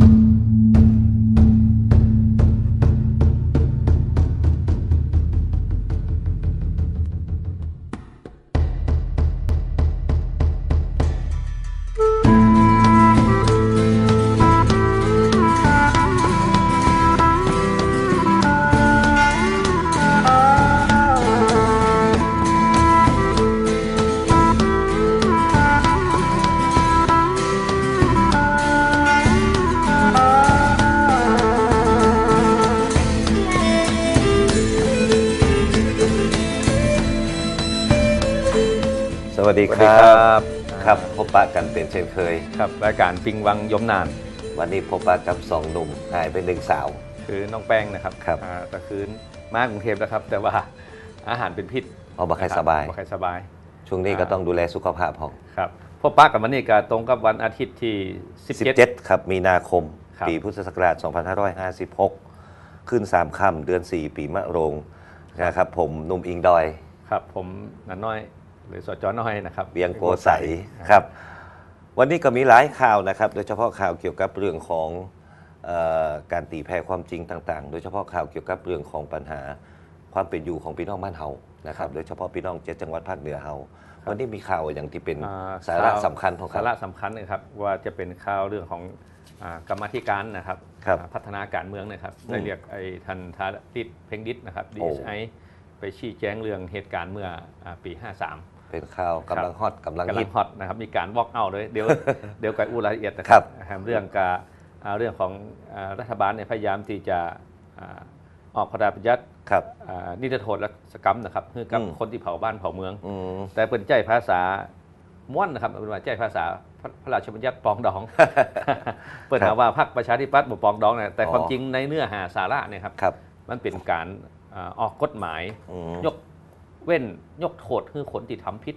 thank you เป็นเช่นเคย ครับรายการปิงวังยมนาน วันนี้พบปะกับสองหนุ่มหายไปหนึ่งสาว คือน้องแป้งนะครับครับตะคืนมากกรุงเทพแล้วครับ แต่ว่าอาหารเป็นพิษเอาบะไใคสบายบะไคสบาย ช่วงนี้ก็ต้องดูแลสุขภาพของครับ พบปะกับวันนี้ก็ตรงกับวันอาทิตย์ที่ 17 ครับ มีนาคม ปีพุทธศักราช 2556 ขึ้น 3ค่ำเดือน 4 ปีมะโรงนะครับ ผมนุ่มอิงดอย ครับผมนันน้อยหรือสจน้อยนะครับเบียงโกใส ครับวันนี้ก็มีหลายข่าวนะครับ โดยเฉพาะข่าวเกี่ยวกับเรื่องของออการตีแผ่ความจริงต่างๆ โดยเฉพาะข่าวเกี่ยวกับเรื่องของปัญหาความเป็นอยู่ของพี่น้องบ้านเฮา นะครับ โดยเฉพาะพี่น้องเจ็ดจังหวัดภาคเหนือเฮา วันนี้มีข่าวอย่างที่เป็นสาระสำคัญของสาระสำคัญนะครับว่าจะเป็นข่าวเรื่องของกรรมธิการนะครับ พัฒนาการเมืองนะครับ ได้เรียกไอ้ทันทาติดเพ่งดิษนะครับดีไอไปชี้แจงเรื่องเหตุการณ์เมื่อปี 53เป็นข่าวกำลังฮอตกำลังฮิตอตนะครับมีการวอล์กเอาด้วย เดี๋ยวเดี๋ยวไกอู้รายละเอียดนะครับเรื่องการเรื่องของรัฐบาลเนี่ยพยายามที่จะออกพระราชบัญญัตินิรโทษและสกรรมนะครับคือกับคนที่เผาบ้านเผาเมือง แต่เป็นใจภาษาม้วนนะครับเป็นว่าใจภาษาพระราชบัญญัติปองดองเปิดหาว่าพรรคประชาธิปัตย์บอปองดองนะแต่ความจริงในเนื้อหาสาระเนี่ยครับ มันเป็นการออกกฎหมายยกเว้นยกโทษคือขนติดทำพิษ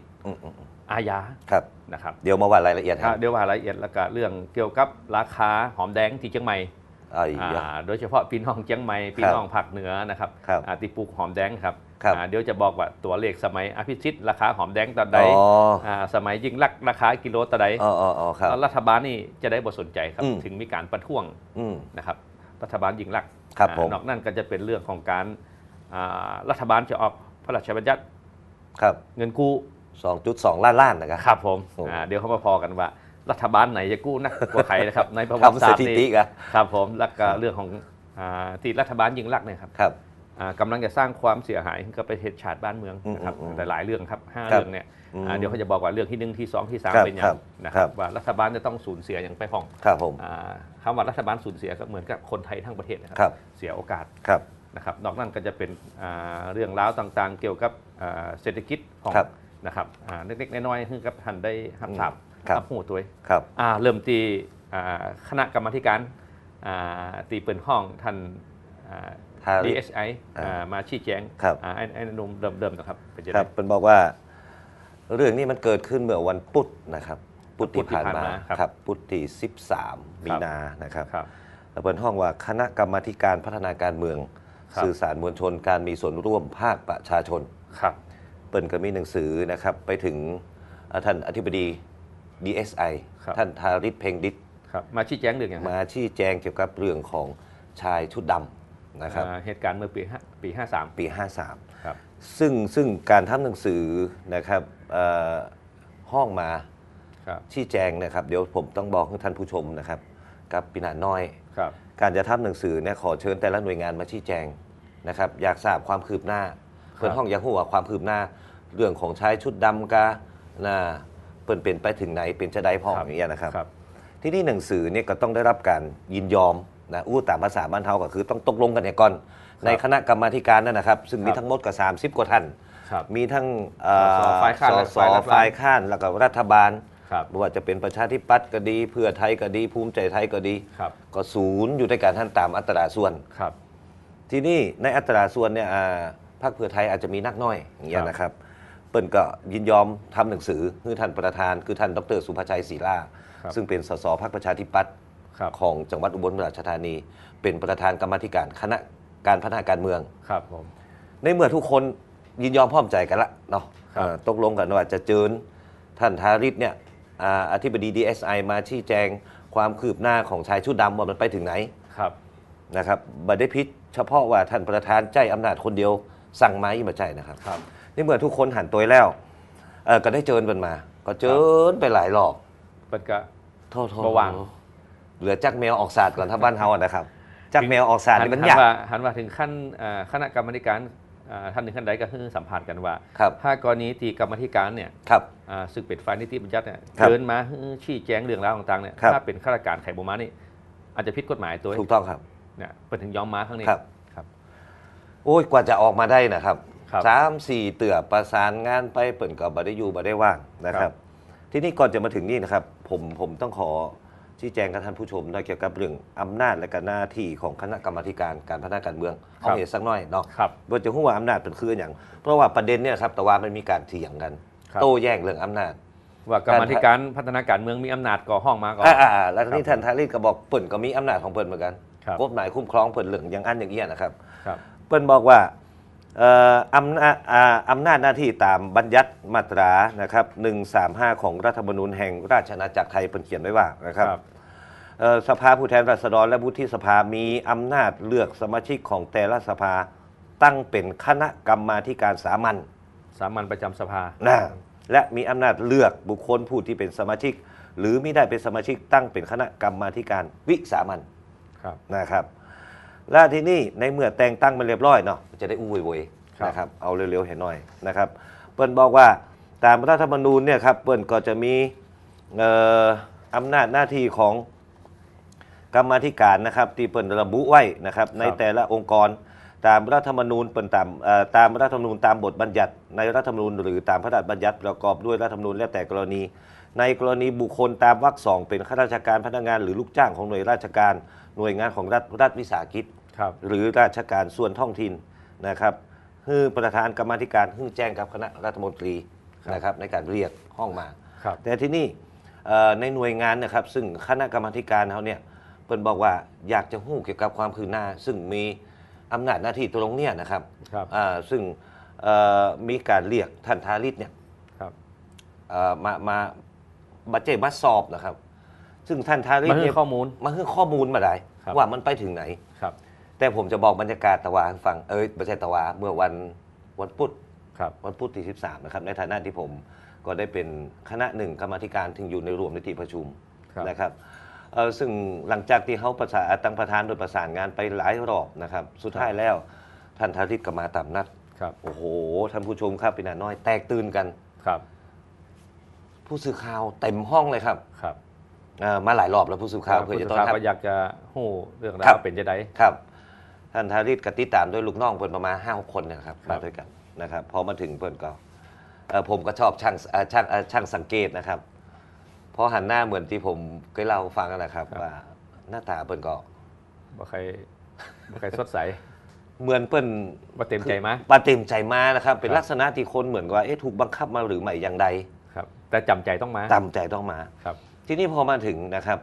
อาญาครับนะครับเดี๋ยวมาว่ารายละเอียดครับเดี๋ยวว่ารายละเอียดแล้วก็เรื่องเกี่ยวกับราคาหอมแดงที่เชียงใหม่โดยเฉพาะพี่น้องเชียงใหม่พี่น้องภาคเหนือนะครับติปลูกหอมแดงครับเดี๋ยวจะบอกว่าตัวเลขสมัยอภิชิตราคาหอมแดงตอนใดสมัยยิงลักราคากิโลตอนใดรัฐบาลนี่จะได้บทสนใจครับถึงมีการประท้วงนะครับรัฐบาลยิงลักนอกนั้นก็จะเป็นเรื่องของการรัฐบาลจะออกพระราชบัญญัติครับเงินกู้ 2.2 ล้านล้านนะครับครับผมเดี๋ยวเขามาพอกันว่ารัฐบาลไหนจะกู้นักกว่าใครนะครับในประวัติศาสตร์นี่ครับผม แล้วก็เรื่องของที่รัฐบาลยิงลักเนี่ยครับครับกำลังจะสร้างความเสียหายกับประเทศชาติบ้านเมืองนะครับแต่หลายเรื่องครับห้าเรื่องเนี่ยเดี๋ยวเขาจะบอกว่าเรื่องที่หนึ่งที่สองที่สามเป็นอย่างนะครับว่ารัฐบาลจะต้องสูญเสียอย่างไปห้องครับผมคำว่ารัฐบาลสูญเสียก็เหมือนกับคนไทยทั้งประเทศนะครับ เสียโอกาสนะครับนอกนั้นก็จะเป็นเรื่องราวต่างๆ เกี่ยวกับเศรษฐกิจของนะครับเล็กๆน้อยๆคือกับท่านได้หับถามครับหูตัวครับอเริ่มตี่คณะกรรมการตีเปิดห้องท่านทาริ DSI อมาชี้แจงครับไอ้ไอ้นุ่มเดิมๆนะครับ เป็นจะคได้รับ เป็นบอกว่าเรื่องนี้มันเกิดขึ้นเมื่อวันพุธนะครับพุธที่ผ่านมาุครับพุธที่ 13 มีนา นะครับแล้วเปิดห้องว่าคณะกรรมการพัฒนาการเมืองสื่อสารมวลชนการมีส่วนร่วมภาคประชาชนครับเปิ่นก็มีหนังสือนะครับไปถึงท่านอธิบดี DSI ท่านทาริศเพ่งดิษมาชี้แจงเรื่องอย่างมาชี้แจงเกี่ยวกับเรื่องของชายชุดดำนะครับเหตุการณ์เมื่อปีปี53 ปี 53ครับซึ่งซึ่งการทำหนังสือนะครับห้องมาชี้แจงนะครับ เดี๋ยวผมต้องบอกท่านผู้ชมนะครับกับปีนาน้อยครับการจะทำหนังสือเนี่ยขอเชิญแต่ละหน่วยงานมาชี้แจงนะครับอยากทราบความคืบหน้า เพื่อนห้องอยากหัวความคืบหน้า เรื่องของใช้ชุดดำกานะเปิ่นเป็นไปถึงไหนเป็นจะได้พ่ออย่างเงี้ยนะครับ ที่นี่หนังสือเนี่ยก็ต้องได้รับการยินยอมนะอู้ตามภาษาบ้านเ่าก็คือต้องตกลงกันเนี่ยก่อน ในคณะกรรมาการนั่นนะครับ ซึ่งมีทั้งหมดกับสามสิบกว่าท่านมีทั้งสอฝ่ายข้านแล้วก็รัฐบาลครับไม่ว่าจะเป็นประชาธิปัตย์ก็ดี เพื่อไทยก็ดี ภูมิใจไทยก็ดีครับก็ศูนย์อยู่ในการท่านตามอัตราส่วนครับ ทีนี่ในอัตราส่วนเนี่ยพรรคเพื่อไทยอาจจะมีนักน้อยอย่างเงี้ยนะครับ เปิ้นก็ยินยอมทำหนังสือคือท่านประธานคือท่านดรสุภชัยศรีล่าซึ่งเป็นสสพรรคประชาธิปัตย์ของจังหวัดอุบลราชธานี เป็นประธานกรรมธิการคณะการพัฒนาการเมืองครับผมในเมื่อทุกคนยินยอมพร้อมใจกันละเนาะตกลงกันว่าจะเจิญท่านทาริศเนี่ยอธิบดี DSI มาชี้แจงความคืบหน้าของชายชุดดำว่ามันไปถึงไหนครับนะครับบัได้พิจเฉพาะว่าท่านประธานใจอำนาจคนเดียวสั่งไม้มาใจนะครับครับ นี่เมื่อทุกคนหันตัวแล้วก็ได้เจิญมันมา ก็เจิญไปหลายรอบปิดกะโทษโทษวังเหลือจักแมวออกศาสตร์ก่อนถ้าบ้านเฮานะครับ จักแมวออกศาสตร์นี่มันยากหันมาถึงขั้นคณะกรรมการท่านหนึ่งท่านใดก็ิ่งสัมผัสกันว่าถ้ากรณีที่กรรมธิการเนี่ยศึกเป็ดไฟนิติบัญญัติเนี่ยเดินมาชี้แจงเรื่องราวต่างๆเนี่ย ถ้าเป็นข้าราชการไข่บมานี่อาจจะผิดกฎหมายตัวถูกต้องครับ เนี่ยเป็นถึงยอมมาครั้งนี้ครับ ครับ โอ้ยกว่าจะออกมาได้นะครับสามสี่เตือประสานงานไปเปิดกับบได้ยูบัได้ว่างนะครับ ที่นี่ก่อนจะมาถึงนี่นะครับ ผมผมต้องขอชี้แจงกับท่านผู้ชมเเกี่ยวกับเรื่องอำนาจและกรหน้าที่ของคณะกรรมาการการพัฒนาการเมืองเอาเหตุสักหน่อยเนาะโดยบว่าจะหุ้ว่าอำนาจเป็นคืออย่างเพราะว่าประเด็นเนี่ยครับแต่ว่ามันมีการเถียงกันโต้แย้งเรื่องอำนาจ ว่ากรรมธิการพัฒนาการเมืองมีอำนาจก่อห้องมาก่อนแล้วทีนี้ท่านทาริสก็บอกเปิ่นก็มีอำนาจของเปิ่นเหมือนกันควบกฎหมายคุ้มครองเปิ่นเหลืองอย่างอันอย่างเงี้ยนะครับครับ เปิ่นบอกว่าอำอนาจหน้าที่ตามบัญญัติมาตรานะครับ135 ของรัฐธรรมนูญแห่งราชอาณาจักรไทยเป็นเขียนไว้ว่านะครับรบสภาผู้แทนราษฎรและวุฒิสภามีอำนาจเลือกสมาชิกของแต่ละสภาตั้งเป็นคณะกรรมาการสามัญสามัญประจำสภานะและมีอำนาจเลือกบุคคลผู้ที่เป็นสมาชิก หรือไม่ได้เป็นสมาชิกตั้งเป็นคณะกรรมาการวิสามัญนะครับและที่นี่ในเมื่อแต่งตั้งมาเรียบร้อยเนาะจะได้อุ้โวยๆนะครับเอาเร็วๆเห็นหน่อยนะครับ เปิ้นบอกว่าตามรัฐธรรมนูญเนี่ยครับเปิ้นก็จะมีอำนาจหน้าที่ของกรรมธิการนะครับที่เปิ้นระบุไว้นะครับในแต่ละองค์กรตามรัฐธรรมนูญเป้นตามตามรัฐธรรมนูญตามบทบัญญัติ ในรัฐธรรมนูญหรือตามพระราชบัญญัติประกอบด้วยรัฐธรรมนูญแล้วแต่กรณี ในกรณีบุคคลตามวรรคสองเป็นข้าราชการพนักงาน หรือลูกจ้างของหน่วยราชการหน่วยงานของรัฐรัฐวิสาหกิจหรือราชการส่วนท้องถิ่นนะครับคือประธานกรรมธิการเพิ่งแจ้งกับคณะรัฐมนตรีนะครับในการเรียกห้องมา แต่ที่นี่ในหน่วยงานนะครับ ซึ่งคณะกรรมการเขาเนี่ยเพิ่นบอกว่าอยากจะหู้เกี่ยวกับความคืบหน้า ซึ่งมีอำนาจหน้าที่ตรงเนี่ยนะครับ ซึ่งมีการเรียกท่านทาริศเนี่ยมามาบัจเจมาสอบนะครับ ซึ่งท่านทาริศมาให้ข้อมูลมาให้ข้อมูลมาได้ว่ามันไปถึงไหนครับแต่ผมจะบอกบรรยากาศตะวัให้ฟัง เอ้ยไม่ใช่ตะวัน เมื่อวันวันพุธครับ วันพุธที่สสิบามนะครับ ในฐานะที่ผมก็ได้เป็นคณะหนึ่งกรรมธิการถึงอยู่ในรวมในที่ประชุมนะครับเออซึ่งหลังจากที่เขาประสานตั้งประธานโดยประสานงานไปหลายรอบนะครับ สุดท้ายแล้วท่านธาริศก็มาตามนัดครับโอ้โห ท่านผู้ชมครับเป็นหนาน้อยแตกตื่นกันครับ ผู้สื่อข่าวเต็มห้องเลยครับครับ มาหลายรอบแล้วผู้สื่อข่าวเพื่อจะต้อนรับก็อยากจะหู้เรื่องราัวนเป็นจะไดครับท่านทาริศกติตามด้วยลูกน้องเพิ่นประมาณห้าหกคนนะครับมาด้วยกันนะครับพอมาถึงเพิ่นก็ผมก็ชอบช่างช่างช่างสังเกตนะครับเพราะหันหน้าเหมือนที่ผมเคยเล่าฟังนะครับครับว่าหน้าตาเพิ่นก็บ่ใครบ่ใครสดใสเหมือนเพิ่นบาเต็มใจมาปาเต็มใจมานะครับ เป็นลักษณะที่คนเหมือนว่าเอ๊ะถูกบังคับมาหรือไม่อย่างใดครับ แต่จำใจต้องมาำใจต้องมาครับทีนี้พอมาถึงนะครับ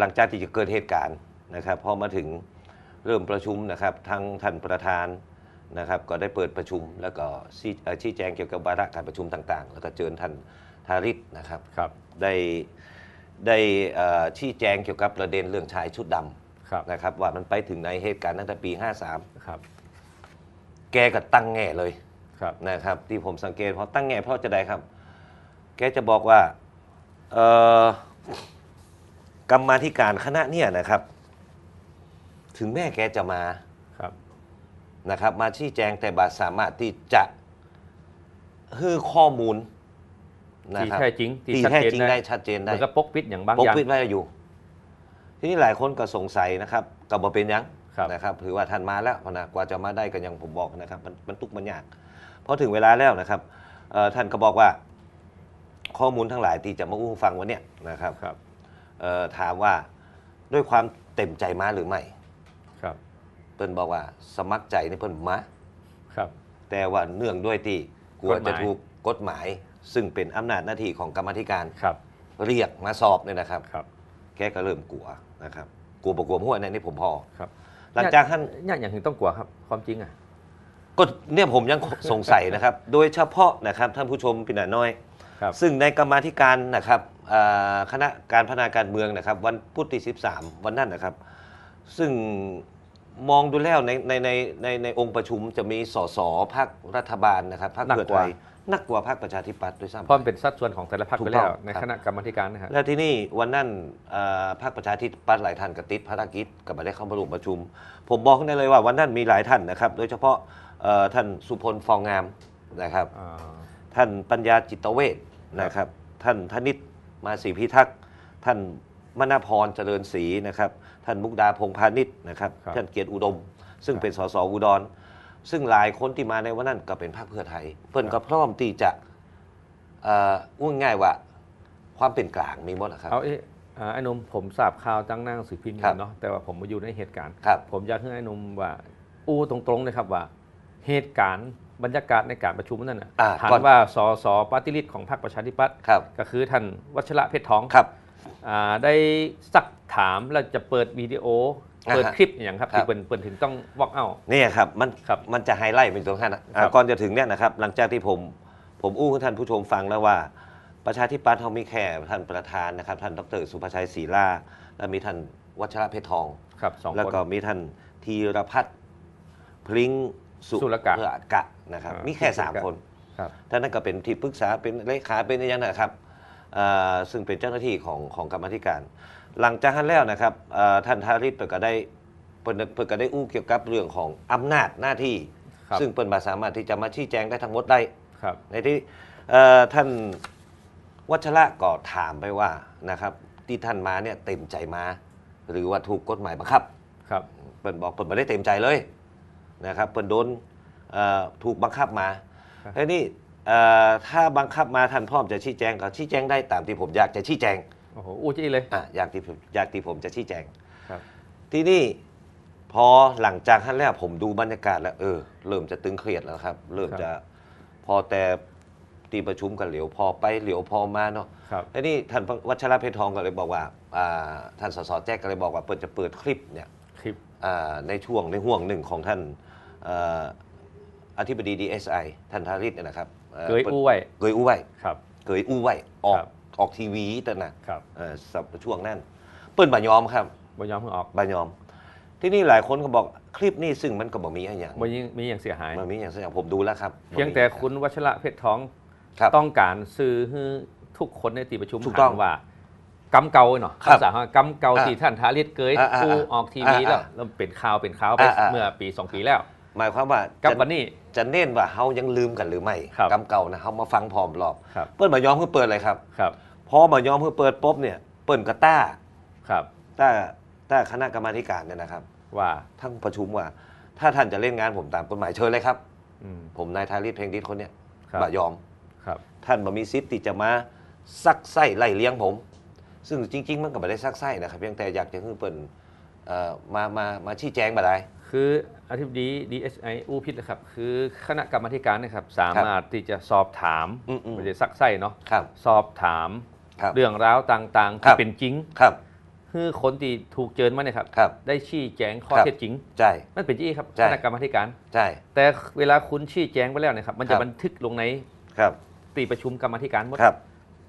หลังจากที่จะเกิดเหตุการณ์นะครับพอมาถึงเริ่มประชุมนะครับทางท่านประธานนะครับ ก็ได้เปิดประชุมแล้วก็ชี้แจงเกี่ยวกับวาระการประชุมต่างๆแล้วก็เชิญท่านทาริศนะครับครับได้ได้ชี้แจงเกี่ยวกับประเด็นเรื่องชายชุดดำนะครับ ว่ามันไปถึงในเหตุการณ์ตั้งแต่ปี 53ครับแกก็ตั้งแง่เลยนะครับ ที่ผมสังเกตพอตั้งแง่เพราะจะได้ครับ แกจะบอกว่ากรรมธิการคณะเนี่ยนะครับถึงแม่แกจะมา ครับ นะครับ มาชี้แจงแต่บาสามารถที่จะฮือข้อมูลที่แท้จริงที่แท้จริงได้ชัดเจนได้แล้วก็ปกปิดอย่างบางอย่างปกปิดไว้อยู่ ทีนี้หลายคนก็สงสัยนะครับกับมาเป็นยังนะครับถือว่าท่านมาแล้วนะ กว่าจะมาได้กันอย่างผมบอกนะครับ มันมันตุกมันยากพอถึงเวลาแล้วนะครับ ท่านก็บอกว่า ข้อมูลทั้งหลายที่จะมาอู้ฟังวันเนี้ยนะครับรบถามว่าด้วยความเต็มใจมาหรือไม่เพิ่นบอกว่าสมัครใจในเพิ่นมะครับ แต่ว่าเนื่องด้วยที่กลัวจะถูกกฎหมาย ซึ่งเป็นอำนาจหน้าที่ของกรรมธิการครับ เรียกมาสอบเนี่ยนะครับครับ แกก็เริ่มกลัวนะครับกลัวบอกกลัวหัวในนี่ผมพอครับหลังจากท่านเนี่ยอย่างถึงต้องกลัวครับ ความจริงอ่ะ ก็เนี่ยผมยังสงสัยนะครับ โดยเฉพาะนะครับท่านผู้ชมปินาน้อย ซึ่งในกรรมธิการนะครับคณะการพัฒนาการเมืองนะครับ วันพุธที่13 วันนั้นนะครับ ซึ่งมองดูแล้วในในในในในองค์ประชุมจะมีสสพรรครัฐบาลนะครับพรรคนักเพือไทยกว่านักกว่าพรรคประชาธิปัตย์ด้วยซ้ำเพราะมเป็นสัดส่วนของแต่ละพรรคไปแล้วในคณะกรรมธิการนะับ แล้วที่นี่วันนั้นอ่พรรคประชาธิปัตย์หลายท่านกติดภารกิจกับมาได้เข้ามาร่วมประชุม ผมบอกได้เลยว่าวันนั้นมีหลายท่านนะครับ โดยเฉพาะอ่ท่านสุพลฟองงามนะครับท่านปัญญาจิตเวชนะครับ ท่านธนิตมาศรีพิทักษ์ท่านมณพรเจริญศรีนะครับท่านมุกดาพงพาณิชย์นะครับรบท่านเกียรติอุดม ซึ่งเป็นสสอุดร ซึ่งหลายคนที่มาในวันนั้นก็เป็นพรรคเพื่อไทยเพิ่นก็พร้อมที่จะอุ้งง่ายว่าความเป็นกลางมีหมดนะครับ เอาไอ้นุ่ไอ้นมผมทราบข่าวตั้งนั่งสือพิมพ์เนาะแต่ว่าผมมาอยู่ในเหตุการณ์ ผมอยากให้ไอ้นมว่าอู้ตรงๆเลยครับว่าเหตุการณ์บรรยากาศในการประชุมนั่นน่ะาถามนว่าสสปฏิริษีของพรรคประชาธิปัตย์ก็คือท่านวัชระเพชรทองครับได้สักถามเราจะเปิดวิดีโอ เปิดคลิปอย่างครับ ที่เปิดเปิดถึงต้องวอกเอานี่ครับ มันมันจะไฮไลท์เป็นตรงนั้นก่อนจะถึงเนี่ยนะครับ หลังจากที่ผม ผมอู้ให้ท่านผู้ชมฟังแล้วว่า ประชาธิปัตย์เขามีแค่ท่านประธานนะครับท่านดร สุภชัยศรีลาและมีท่านวัชระเพชรทองครับสองคนแล้วก็มีท่านธีรพัฒน์พลิงสุรกะกะนะครับมีแค่สามคนท่านนั่นก็เป็นที่ปรึกษาเป็นเลขาเป็นอะไรอย่างนั้นครับซึ่งเป็นเจ้าหน้าที่ของของกรรมธิการ หลังจากนั้นแล้วนะครับท่านทาริศเปิดก็ได้เปิดเปิดก็ได้อู้เกี่ยวกับเรื่องของอำนาจหน้าที่ ซึ่งเปิดมาสามารถที่จะมาชี้แจงได้ทั้งหมดได้ในที่ท่านวัชระก็ถามไปว่านะครับที่ท่านมาเนี่ยเต็มใจมาหรือว่าถูกกฎหมายบังคับครับเปิดบอกเปิดไม่ได้เต็มใจเลยนะครับเปิดโดนถูกบังคับมาไอ้นี่ถ้าบังคับมาท่านพ่อมจะชี้แจงก็ชี้แจงได้ตามที่ผมอยากจะชี้แจงโอ้โหอู้จี้เลยออยากที่ผมอยากที่ผมจะชี้แจงครับที่นี่พอหลังจากท่านแล้วผมดูบรรยากาศแล้วเออเริ่มจะตึงเครียดแล้วครับเริ่มจะพอแต่ตีประชุมกันเหลียวพอไปเหลียวพอมาเนาะครับนี่ท่านวัชระเพชรทองก็เลยบอกว่าท่านสสแจ๊กก็เลยบอกว่าเปิดจะเปิดคลิปเนี่ยคลิปในช่วงในห่วงหนึ่งของท่านออธิบดีดีเอสไอท่านทาริศเนี่ยนะครับเกยอู้ไว้เกยอู้ไว้ครับเกยอู้ไว้ ออกออกทีวีแต่นะครับช่วงนั้นเปิ้นบายอมครับบายอมเพิ่งออกบายอม ที่นี่หลายคนก็บอกคลิปนี้ซึ่งมันก็บอกมีอะไรอย่างมันมีอย่างเสียหายมันมีอย่างเสียหาย ผมดูแล้วครับเพียงแต่คุณวัชระเพชรทอง ต้องการซื้อทุกคนในตีประชุมถูกต้องว่ากำเกาเนาะคำสั่งกำเกาทีท่านทาริศเกยกูออกทีวีแล้วเริ่มเป็นข่าวเป็นข่าวไปเมื่อปีสองปีแล้ว หมายความว่ากับวันนี้จะเน้นว่าเฮายังลืมกันหรือไม่กรักำเก่านะเฮามาฟังพร้อมรอบเปิ้ลมาย้อมเพื่อเปิดอะไรครับครับพอมาย้อมเพื่อเปิดปุ๊บเนี่ยเปิ้ลกะต้าครับต้าต้าคณะกรรมการเนี่ยนะครับ ว่าทั้งประชุมว่า ถ้าท่านจะเล่นงานผมตามกฎหมายเชิญเลยครับผมนายทาริศเพลงดิษคนเนี้ยครบบ่ยอมครับ ท่านบ่มีสิทธิ์ที่จะมาซักไส้ไล่เลี้ยงผม ซึ่งจริงๆ มันก็ไม่ได้ซักไส้นะครับเพียงแต่อยากจะให้เปิ้ลเมามามาชี้แจงบ่ได้คืออธิบดี DSI อู้พิษนะครับ คือคณะกรรมการนะครับ สามารถที่จะสอบถามไม่ใช่ซักไส้เนาะสอบถามเรื่องราวต่างๆ ที่เป็นจริงครับ คือคนที่ถูกเจิญมาเนี่ยครับ ได้ชี้แจงข้อเท็จจริงใช่ไั่นเป็นจี้ครับคณะกรรมการใช่แต่เวลาคุณชี้แจงไปแล้วเนะครับมันจะบันทึกลงในครับตีประชุมกรรมธิการหมด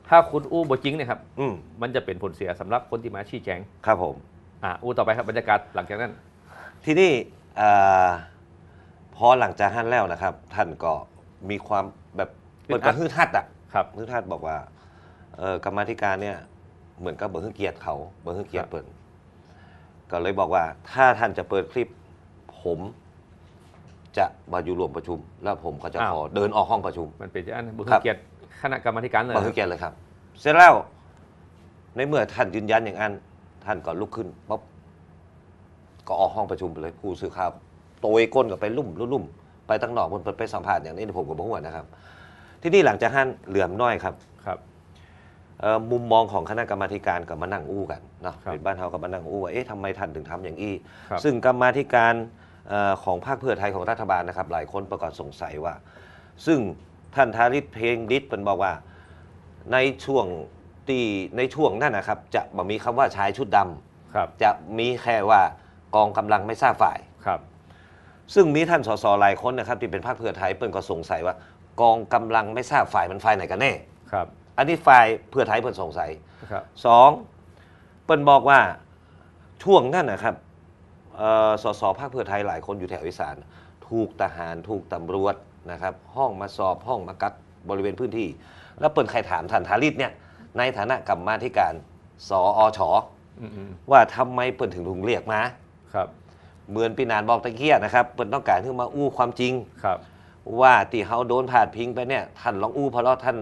ถ้าคุณอู้บ่จริงเนี่ยครับอืมมันจะเป็นผลเสียสำหรับคนที่มาชี้แจงครับผม อ่าอู้ต่อไปครับบรรยากาศหลังจากนั้น ที่นี่อพอหลังจากท่านแล้วนะครับ ท่านก็มีความแบบเหมือนกระหึดฮัดอ่ะครับหึดฮัดบอกว่าเออกรรมธิการเนี่ย เหมือนกับเบอร์ฮึเกียรติเขา เบอร์ฮึเกียรติเปิดก็เลยบอกว่า ถ้าท่านจะเปิดคลิปผมจะมาอยู่รวมประชุม แล้วผมก็จะขอเดินออกห้องประชุมมันเป็นอันเบอร์ฮึเกียรติคณะกรรมธิการเลยเบอร์ฮึเกียรติเลยครับ เสร็จแล้วในเมื่อท่านยืนยันอย่างนั้นท่านก็ลุกขึ้นป๊อบก็ออกห้องประชุมไปเลยผู้สื่อข่าวโตยก้นกับไปลุ่มลุ่มไปตั้งนอกมันไปสัมผัสอย่างนี้ผมกับพ่อหัวนะครับ ที่นี่หลังจากหัานเหลื่อมน้อยครับครับ มุมมองของคณะกรรมาการกับมานั่งอู้กันเนาะเป็นบ้านเฮากับมานั่งอู้ว่าเอ๊ะทำไมท่านถึงทำอย่างอี้ ซึ่งกรรมาการของภาคเพื่อไทยของรัฐบาลนะครับ หลายคนประกอบสงสัยว่า ซึ่งท่านทาริศเพลงฤทธิ์เป็นบอกว่าในช่วงที่ในช่วงนั้นนะครับ จะมีคำว่าชายชุดดำจะมีแค่ว่ากองกำลังไม่ทราบฝ่าย ครับ ซึ่งมีท่านสสหลายคนนะครับที่เป็นพรรคเพื่อไทยเปิ่นก็สงสัยว่า กองกำลังไม่ทราบฝ่ายมันฝ่ายไหนกันแน่ ครับ อันนี้ฝ่ายเพื่อไทยเปิ่นสงสัยครับสอง เปิ่นบอกว่าช่วงนั้นนะครับ สสภาคเพื่อไทยหลายคนอยู่แถวอีสานถูกทหารถูกตำรวจนะครับ ห้องมาสอบห้องมากักบริเวณพื้นที่ แล้วเปิ่นใครถามท่านทาริศเนี่ยในฐานะกรรมาธิการสออชอว่าทำไมเปิ่นถึงถูกเรียกมาครับเหมือนปีนานบอกตะเกียนะครับ เปิดต้องการที่มาอู้ความจริงครับ ว่าที่เขาโดนผ่าดพิงไปเนี่ยท่านลองอู้เพราะท่าน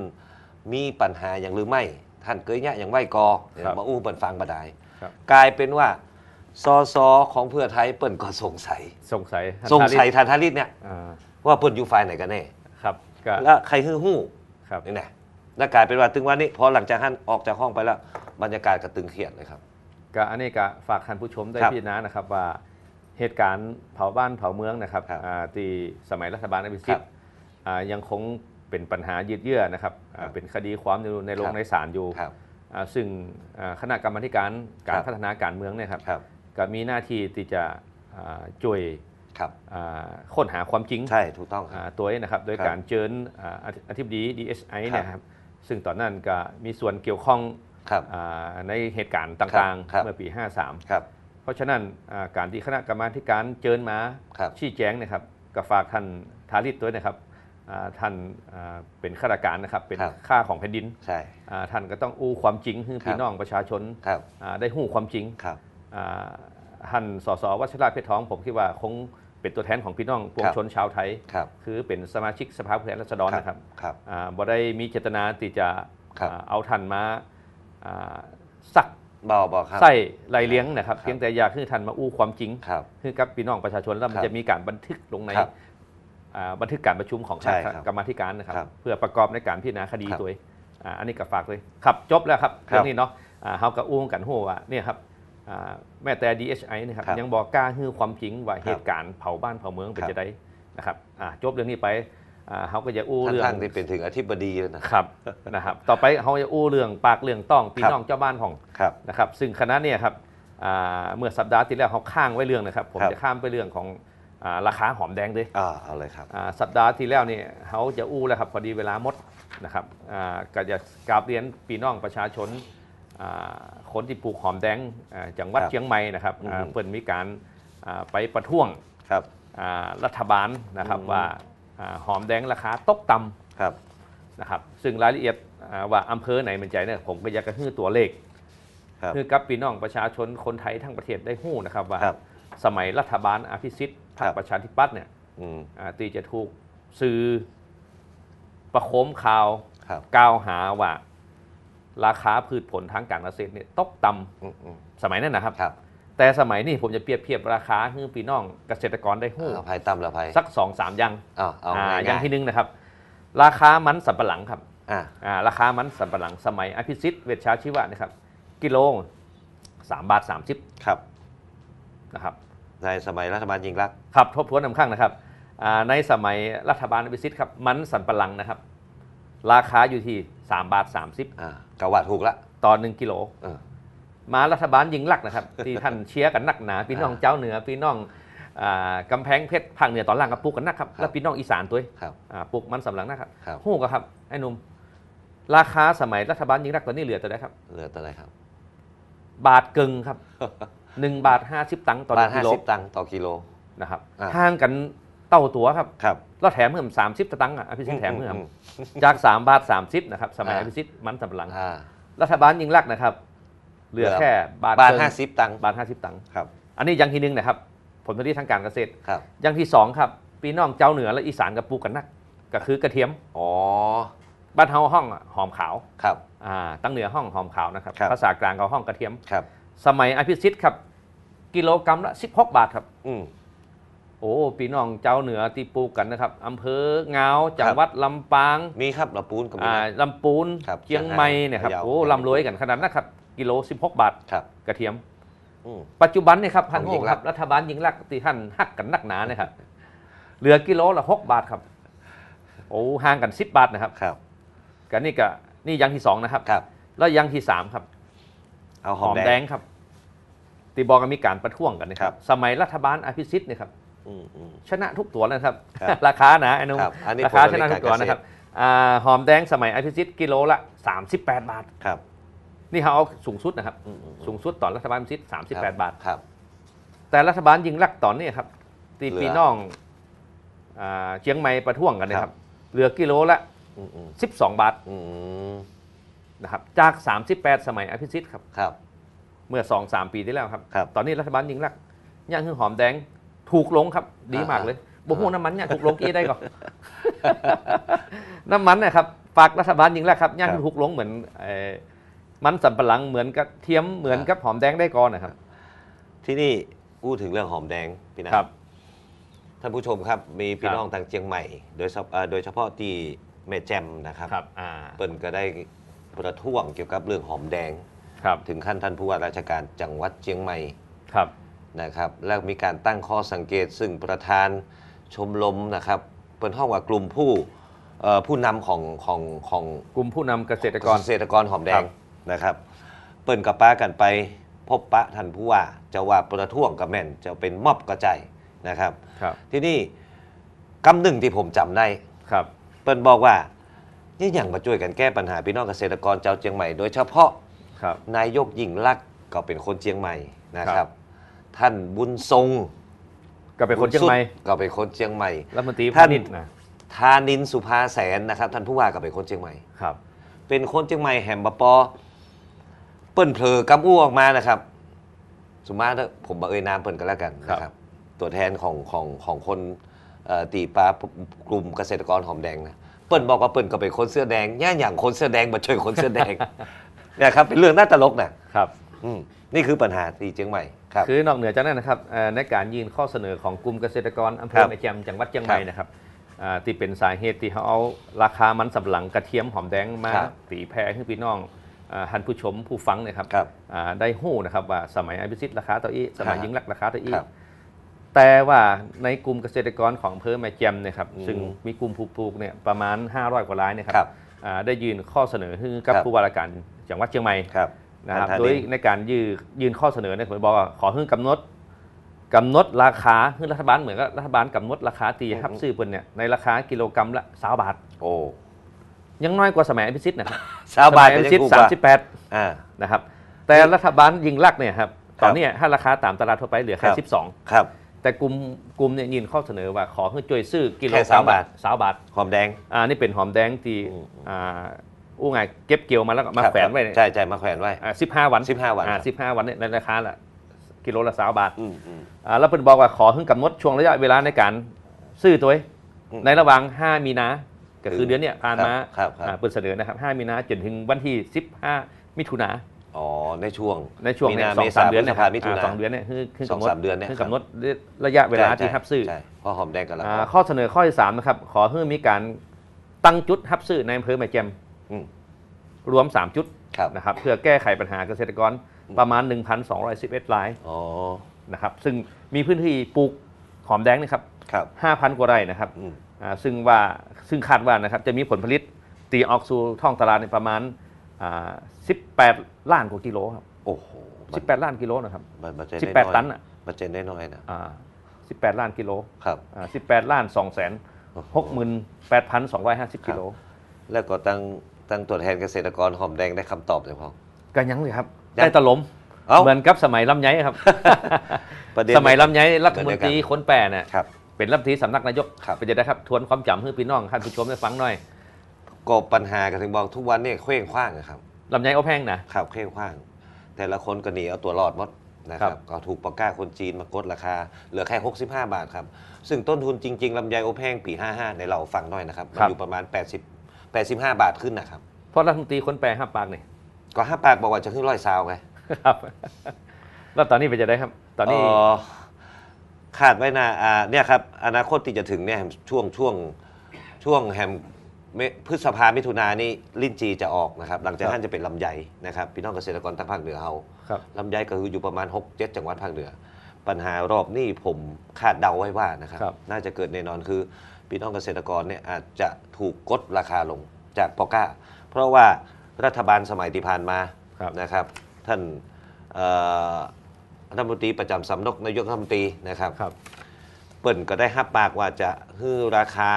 มีปัญหาอย่างหรือไม่ ท่านเกยเนี่ยอย่างไหวกอมาอู้เปิดฟังบดายกลายเป็นว่าซอซอของเพื่อไทยเปิดก็สงสัยสงสัยสงสัยทานทาริตเนี่ยว่าเปิดอยู่ฝ่ายไหนกันแน่ครับแล้วใครฮือหู้นี่นะแล้วกลายเป็นว่าถึงวันนี้พอหลังจากท่านออกจากห้องไปแล้วบรรยากาศก็ตึงเครียดเลยครับก็อันนี้ก็ฝากท่านผู้ชมได้พิจารณานะครับ ว่าเหตุการณ์เผาบ้านเผาเมืองนะครับที่สมัยรัฐบาลอภิสิทธิ์ยังคงเป็นปัญหายืดเยื้อนะครับ เป็นคดีความในโรงในศาลอยู่ ซึ่งคณะกรรมการการพัฒนาการเมืองเนี่ยครับ ก็มีหน้าที่ที่จะช่วยค้นหาความจริงใช่ถูกต้องตัวนะครับ โดยการเชิญอธิบดีดีเอสไอเนี่ยครับซึ่งตอนนั้นก็มีส่วนเกี่ยวข้องในเหตุการณ์ต่างๆเมื่อปี 53ครับ เพราะฉะนั้นการที่คณะกรรมาการเจิญมาชี้แจงนะครับกับฝากท่านทาริตด้วยนะครับท่านเป็นข้าราชการนะครับเป็นค่าของแผ่นดินท่านก็ต้องอู้ความจริงให้พี่น้องประชาชน ได้หู้ความจริงท่านสสวัชราเพชรทอง ผมคิดว่าคงเป็นตัวแทนของพี่น้องปวงชนชาวไทย คือเป็นสมาชิกสภาผู้แทนราษฎรนะครับบ่ได้มีเจตนาที่จะเอาท่านมาสักบอกบอกครับใส่รเลี้ยงนะครับเพียงแต่อยากให้ทันมาอู้ความจริงครับคือกับพี่น้องประชาชนแล้วมันจะมีการบันทึกลงในบันทึกการประชุมของคณะกรรมธิการนะครับ เพื่อประกอบในการพิจารณาคดีตัวอันนี้ก็ฝากเลยครับ จบแล้วครับเรื่องนี้เนาะเฮากระอู้กันโหวเนี่ยครับแม่แต่ DHI นะครับยังบอกกล้าฮื้อความจริงว่าเหตุการณ์เผาบ้านเผาเมืองเป็นจะได้นะครับจบเรื่องนี้ไปเขาก็จะอู้เรื่องทั้งที่เป็นถึงอธิบดีนะครับนะครับ ต่อไปเขาจะอู้เรื่อง ปากเรื่องต้องพี่น้องเจ้าบ้านของนะครับซึ่งคณะเนี่ยครับเมื่อสัปดาห์ที่แล้วเขาข้างไว้เรื่องนะครับผมจะข้ามไปเรื่องของราคาหอมแดงด้วยอ่าเอาเลยครับสัปดาห์ที่แล้วนี่เขาจะอู้แล้วครับพอดีเวลาหมดนะครับก็จะกราบเรียนพี่น้องประชาชนคนที่ปลูกหอมแดงจังหวัดเชียงใหม่นะครับเพื่นมีการไปประท้วงรัฐบาลนะครับว่าหอมแดงราคาตกต่ำครับนะครับ ซึ่งรายละเอียดว่าอำเภอไหนมันใจเนี่ย ผมก็อยากจะใื้อตัวเลขคือกับพี่น้องประชาชนคนไทยทั้งประเทศได้หู้นะครับว่า สมัยรัฐบาลอภิสิทธิ์พรรคประชาธิปัตย์เนี่ยตีจะถูกสื่อประโคมข่าวกล่าวหาว่า ราคาพืชผลทางการเกษตรเนี่ยตกต่ำสมัยนั้นนะครับแต่สมัยนี้ผมจะเปรียบเทียบราคาคือปีน้องเกษตรกรได้หู้ภัยต่ำละภัยสักสองสามยังอย่างที่หนึ่งนะครับ ราคามันสับปะหลังครับอ่าราคามันสับปะหลัง สมัยอภิสิทธิ์เวชชาชีวะนะครับ กิโลสามบาทสามสิบครับนะครับ ในสมัยรัฐบาลยิงรักครับ ทบทวนนำข้างนะครับในสมัยรัฐบาลอภิสิทธิ์ครับมันสันปะหลังนะครับ ราคาอยู่ที่สามบาทสามสิบกว่าถูกละต่อหนึ่งกิโลมารัฐบาลยิงลักนะครับที่ท่านเชียร์กันนักหนาพี่น้องเจ้าเหนือ พี่น้องกำแพงเพชรภาคเหนือตอนล่างกับปลูกกันนักครับ แล้วพี่น้องอีสานตัวปลูกมันสำหรับนะครับหู้กบครับไอ้นุ่มราคาสมัยรัฐบาลยิงรักตอนนี้เหลือตัวไหนครับ เหลือตัวไหนครับ บาทกึ่งครับหนึ่งบาทห้าสิบตังค์ต่อกิโลตังค์ต่อกิโลนะครับห่างกันเต้าตัวครับครับแล้วแถมเพิ่มสามสิบตังค์อ่ะอภิสิทธิ์แถมเพิ่มจากสามบาทสามสิบนะครับสมัยอภิสิทธิ์มันสำหรับรัฐบาลยิงรักนะครับเหลือแค่บาทบาทห้าสิบตังค์บาทห้าสิบตังค์ครับ อันนี้ยังทีหนึ่งนะครับ ผลผลิตทางการเกษตรครับยังที่สองครับปีน้องเจ้าเหนือและอีสานกับปูกันนักก็คือกระเทียม อ๋อ บ้านเฮาห้องหอมขาวครับ อ่า ตั้งเหนือห้องหอมขาวนะครับภาษากลางเขาห้องกระเทียมครับสมัยอภิสิทธิ์ครับ กิโลกรัมละสิบหกบาทครับ อืโอ้ปีน้องเจ้าเหนือตีปูกันนะครับอำเภอเงาจังหวัดลำปางมีครับลำปูนกัมลำปูนเชียงใหม่เนี่ยครับโอ้ลำรวยกันขนาดนั้นครับกิโล16บาท ครับกระเทียมปัจจุบันเนี่ยครับพันหงกรัครับรัฐบาลยิงรักตที่ท่านหักกันนักหนาเนะยครับ เหลือกิโลละ6บาทครับ โอ้ห่างกัน10บาทนะครับ ครับกันนี่ก็ นี่ยังที่สองนะครับ ครับ แล้วยังที่สามครับเอาหอมแดงครับตีบอกกันมีการประท้วงกันนะครับ สมัยรัฐบาลอภิสิทธิ์เนี่ยครับ อืชนะทุกตัวแล้วนะครับราคานะไอ้นุ่มราคาชนะทุกตัวนะครับอหอมแดงสมัยอภิสิทธิ์กิโลละ38บาทครับนี่เขาเอาสูงสุดนะครับ สูงสุดต่อรัฐบาลซิดสามสิบแปดบาทบบแต่รัฐบาลยิงลักต่อเอนนี่ยครับตีปีน้องอเชียงใหม่ประท้วงกันนะครับเหลือกิโลละสิบสองบาทนะครับจากสามสมัยอภิสิทธิ์ครับครับ เมื่อสสองามปีที่แล้วครับรบตอนนี้รัฐบาลยิงลักย่างขึ้ือหอมแดง ถูกลงครับดีมากเลยบวกน้ำมันเนี่ยถูกลงกี่ได้ก่อนน้ำมันนะครับฝากรัฐบาลยิงลักครับย่างถูกลงเหมือนอมันสัมปะหลังเหมือนกับเทียมเหมือนกับหอมแดงได้ก่อนนะครับที่นี่พูดถึงเรื่องหอมแดง พี่นะครับท่านผู้ชมครับมีพี่น้องทางเชียงใหม่ โดยเฉพาะโดยเฉพาะที่แม่แจมนะครับครับอ่าเปิ้นก็ได้ประท้วงเกี่ยวกับเรื่องหอมแดงครับถึงขั้นท่านผู้ว่าราชการจังหวัดเชียงใหม่ครับนะครับแล้วมีการตั้งข้อสังเกตซึ่งประธานชมรมนะครับ เปิ้นห้องว่ากลุ่มผู้ผู้นำของของของกลุ่มผู้นำเกษตรกรเกษตรกรหอมแดงนะครับเปิ้นกับป้ากันไปพบปะท่านผู้ว่า จะว่าประท้วงกับแม่นจะเป็นมอบกระจายนะครับครับ ที่นี่คำหนึ่งที่ผมจำได้ครับเปิ้นบอกว่านี่อย่างมาช่วยกันแก้ปัญหาพี่น้องเกษตรกรชาวเชียงใหม่โดยเฉพาะครับนายกยิ่งลักษณ์ก็เป็นคนเชียงใหม่นะครับ ท่านบุญทรงก็เป็นคนเชียงใหม่ก็เป็นคนเชียงใหม่รัฐมนตรีท่าพานณิชย์นะธานินทร์สุภาแสนนะครับท่านผู้ว่าก็เป็นคนเชียงใหม่ครับ เป็นคนเชียงใหม่แห่งบปอเปิ้นเพลอกัอ้วกมานะครับ สมมติผมอกเอ่ยนามเปิ้นก็แล้วกันนะครับ ตัวแทนของของของคนตีปลากลุ่มเกษตรกรหอมแดงนะ เปิ้นบอกว่าเปิ้นก็เป็นคนเสื้อแดงแง่อย่างคนเสื้อแดงมาช่วยคนเสื้อแดงนะครับ เป็นเรื่องน่าตลกนะครับนี่คือปัญหาที่เชียงใหม่ครับ คือนอกเหนือจากนั้นนะครับในการยื่นข้อเสนอของกลุ่มเกษตรกรอำเภอแม่แจ่มจังหวัดเชียงใหม่นะครับที่เป็นสาเหตุที่เขาเอา ราคามันสับหลังกระเทียมหอมแดงมาตีแพงให้พี่น้องท่านผู้ชมผู้ฟังนะครับรบได้หู้นะครับว่าสมัยอภิสิทธิ์ราคาต่ออีสมัยยิ่งรักราคาต่ออีแต่ว่าในกลุ่มเกษตรกรของอำเภอแม่แจมนะครับซึ่งมีกลุ่มผู้ปลูกเนี่ยประมาณ 500 กว่ารายเนี่ยครับได้ยื่นข้อเสนอให้กับผู้ว่าราชการจังหวัดเชียงใหม่นะครับ โดยในการยื่นยื่นข้อเสนอเนี่ยผมบอกว่าขอให้กำหนดกำหนดราคาให้รัฐบาล เหมือนกับรัฐบาลกำหนดราคาตีครับซื้อปุ่นเนี่ยในราคากิโลกรัมละสาบาทโอยังน้อยกว่าสมัยอภิสิทธิ์นะครับสายอภิสิทธิ์สามสิบแปดนะครับ แต่รัฐบาลยิงลักเนี่ยครับ ตอนนี้ถ้าราคาตามตลาดทั่วไปเหลือแค่สิบสองครับ แต่กลุ่มกลุ่มเนี่ยยินข้อเสนอว่าขอให้จ่วยซื้อกิโลสามบาทสามบาท หอมแดง อ่า นี่เป็นหอมแดงที่ อ่า อู้ไงเก็บเกี่ยวมาแล้วมาแขวนไว้ ใช่ใช่มาแขวนไว้สิบห้าวันสิบห้าวันสิบห้าวันเนี่ยในราคาละกิโลละสามบาทอ่า แล้วเป็นบอกว่าขอเพื่อกำหนดช่วงระยะเวลาในการซื้อตัวในระหว่างห้ามีนาก็คือเดือนเนี่ยผ่านมาเปิดเสนอนะครับ 5 มีนาจนถึงวันที่ 15 มิถุนา อ๋อ ในช่วง ในช่วงองนามเดือนนะครับมิถุนาสองเดือนเนี่ยคือสอกสานดเดือนเนี่ยคือกำหนดระยะเวลาที่ทับซื้อพอหอมแดงกันแล้วข้อเสนอข้อที่สามนะครับ ขอให้มีการตั้งจุดทับซื้อในอำเภอแม่แจ่มรวม 3 จุดนะครับ เพื่อแก้ไขปัญหาเกษตรกรประมาณ 1,211ร่ยนะครับ ซึ่งมีพื้นที่ปลูกหอมแดงนะครับ 5,000 กว่าไร่นะครับซึ่งว่าซึ่งคาดว่านะครับจะมีผลผลิตตีออกสู่ท้องตลาดในประมาณ 18 ล้านกว่ากิโลครับโอ้โห 18 ล้านกิโลนะครับ 18 ตันอ่ะมาเจนได้น้อยนะ 18 ล้านกิโลครับ18 ล้าน2แสน68,250 กิโล แล้วก็ตั้งตั้งตัวแทนเกษตรกรหอมแดงได้คำตอบเลยพ่อกันยังเลยครับ ได้ตะลมเหมือนกับสมัยลำไยครับสมัยลำไยรัฐมนตรีคนแปรเนี่ยเป็นรัฐมนตรีสำนักนายกครับเป็นจะได้ครับ ทวนความจำให้พี่น้องท่านผู้ชมได้ฟังหน่อยก็ปัญหากันถึงบอกทุกวันเนี่ยเคว้งคว้างนะครับลำไยเอาแพงนะครับเคว้งคว้าง แต่ละคนก็หนีเอาตัวรอดหมดนะครับก็ถูกปากก้าคนจีนมากดราคา เหลือแค่ 65 บาทครับ ซึ่งต้นทุนจริงๆลำไยโอแพงปี55ในเราฟังหน่อยนะครับมัคัอยู่ประมาณ80 85 บาทขึ้นนะครับเพราะรัฐมนตรีคนแปลห้าปากนี่ก็ห้าปากบอกว่าจะขึ้นร้อยซาวไงครับ แล้วตอนนี้เป็นจะได้ครับ ตอนนี้คาดไว้นะเนี่ยครับอนาคตที่จะถึงเนี่ยช่วงช่วงช่วงแฮมพฤษภามิถุนานี่ลิ้นจีจะออกนะครับ หลังจากนั้นจะเป็นลำไยนะครับพี่น้องเกษตรกรทางภาคเหนือเอาลำไยก็คืออยู่ประมาณ6 7จังหวัดภาคเหนือ ปัญหารอบนี้ผมคาดเดาไว้ว่านะครับรบน่าจะเกิดแน่นอนคือพี่น้องเกษตรกรเนี่ยอาจจะถูกกดราคาลงจากพอก้า เพราะว่ารัฐบาลสมัยที่ผ่านมานะครับ ท่านอรัฐมนตรีประจำสำนักนายกรัฐมนตรีนะครับครับเปิ่นก็ได้ห้าปากว่าจะฮื้อราคา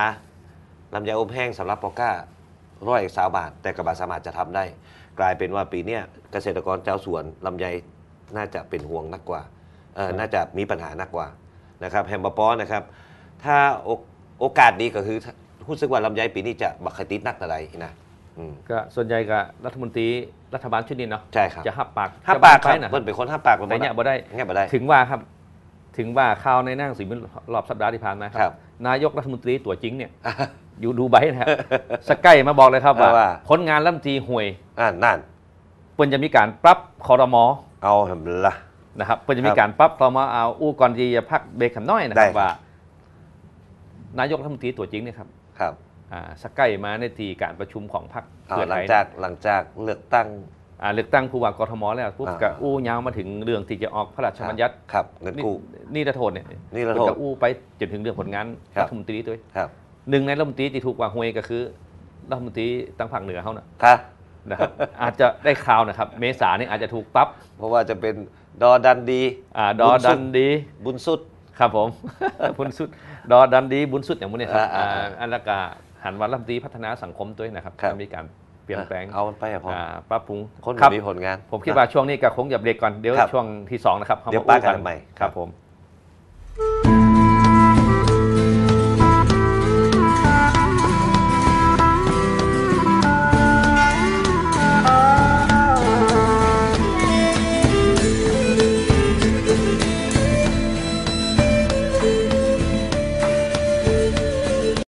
ลำไยอบแห้งสำหรับปอก้าร้อยสาบาท แต่กระบาสามารถจะทำได้ กลายเป็นว่าปีนี้เกษตรกรเจ้าสวนลำไยน่าจะเป็นห่วงนักกว่าเออน่าจะมีปัญหานักกว่านะครับแฮมบอปอนะครับ ถ้าโอกาสดีก็คือรู้สึกว่าลำไยปีนี้จะบักติดนักอะไรนะก็ส่วนใหญ่กับรัฐมนตรีรัฐบาลชุดนี้เนาะใช่ครับจะหับปากห้าปากไปนะเพิ่นเป็นคนห้าปากแต่เนี่ยบ่ได้เงียบ่ได้ถึงว่าครับถึงว่าข่าวในหนั่งสือิรอบสัปดาห์ที่ผ่านมาครับ นายกรัฐมนตรีตัวจริงเนี่ยอยู่ดูใบนะครับสกายมาบอกเลยครับว่าผลงานรัฐมนตรีห่วยอ่านั่นเพิ่นจะมีการปรับคอรมอเอาเห็นละนะครับเพิ่นจะมีการปรับคอรมอเอาอู้ก่อนที่จะพักเบรกขัน้อยนะครับว่านายกรัฐมนตรีตัวจริงเนี่ย ครับครับสกใกล้มาในทีการประชุมของพรรคเอหลังจากหลังจากเลือกตั้งเลือกตั้งผู้ว่ากทมแล้วปุ๊บกับอู้ยาวมาถึงเรื่องที่จะออกพระราชบัญญัติครับเงินกู้นี่ระโทษเนี่ยนี่ระโทษกับอู้ไปจนถึงเรื่องผลงานรัฐมนตรีด้วยหนึ่งในรัฐมนตรีที่ถูกวางหวยก็คือรัฐมนตรีตั้งผังเหนือเขาเนะครับนะครับอาจจะได้ข่าวนะครับ เมษาเนี่ยอาจจะถูกปั๊บเพราะว่าจะเป็นดอดันดีอ่าดอดันดี บุญสุดครับผมบุญสุดดอดันดี บุญสุดอย่างพวกนี้ครับอันละกาันวัารัฐมนตรีพัฒนาสังคมด้วยนะครับครับจะมีการเปลี่ยนแปลง เอาไปอะพอ่าปรับปุงคนรัมีบผลงาน ผมคิดว่าช่วงนี้ก็คงย่าเบรกก่อน เดี๋ยวช่วงที่สองนะครับ เดี๋ยวป้ากันใหม่ ครับผม